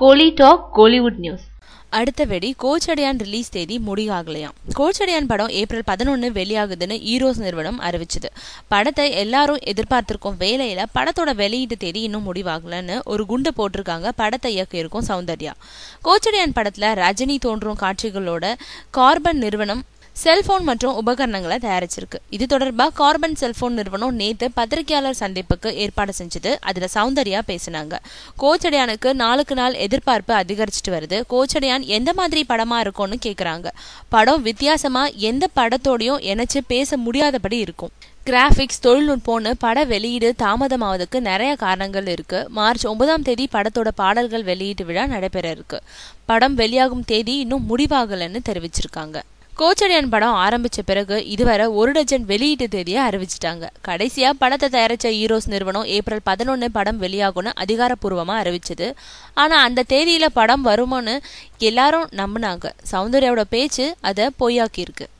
கோலி talk Kollywood news அடுத்தபடி Kochadaiiyaan release தேதி முடிவாகலையாம் கோச்சடையான் படம் ஏப்ரல் பதினொன்று வெளியாகுதுன்னு ஈரோஸ் நிறுவனம் அறிவிச்சது படத்தை எல்லாரும் எதிர்பார்த்திருக்கும் வேலையில் படத்தோட வெளியீட்டு தேதி இன்னும் முடிவாகலன்னு ஒரு குண்டு போட்டிருக்காங்க படத்தை இயக்கியிருக்கும் சௌந்தர்யா கோச்சடையான் படத்தில் ரஜினி தோன்றும் காட்சிகளோட கார்பன் நிறுவனம் செல்போன் மற்றும் உபகரணங்களை தயாரிச்சிருக்கு இது தொடர்பாக கார்பன் செல்போன் நிறுவனம் நேற்று பத்திரிகையாளர் சந்திப்புக்கு ஏற்பாடு செஞ்சது அதில் சௌந்தர்யா பேசினாங்க கோச்சடையானுக்கு நாளுக்கு நாள் எதிர்பார்ப்பு அதிகரிச்சுட்டு வருது கோச்சடையான் எந்த மாதிரி படமா இருக்கும்னு கேட்குறாங்க படம் வித்தியாசமா எந்த படத்தோடையும் இணைச்சு பேச முடியாதபடி இருக்கும் கிராஃபிக்ஸ் தொழில்நுட்பம்னு பட வெளியீடு தாமதமாவதுக்கு நிறைய காரணங்கள் இருக்கு மார்ச் ஒன்பதாம் தேதி படத்தோட பாடல்கள் வெளியீட்டு விழா நடைபெற இருக்கு படம் வெளியாகும் தேதி இன்னும் முடிவாகலன்னு தெரிவிச்சிருக்காங்க கோச்சடையான் படம் ஆரம்பித்த பிறகு இதுவரை ஒரு டஜன் வெளியீட்டு தேதியை அறிவிச்சிட்டாங்க கடைசியாக படத்தை தயாரித்த ஹீரோஸ் நிறுவனம் ஏப்ரல் பதினொன்று படம் வெளியாகும்னு அதிகாரப்பூர்வமாக அறிவிச்சது ஆனால் அந்த தேதியில் படம் வருமானு எல்லாரும் நம்பினாங்க சௌந்தர்யாவோட பேச்சு அதை பொய்யாக்கியிருக்கு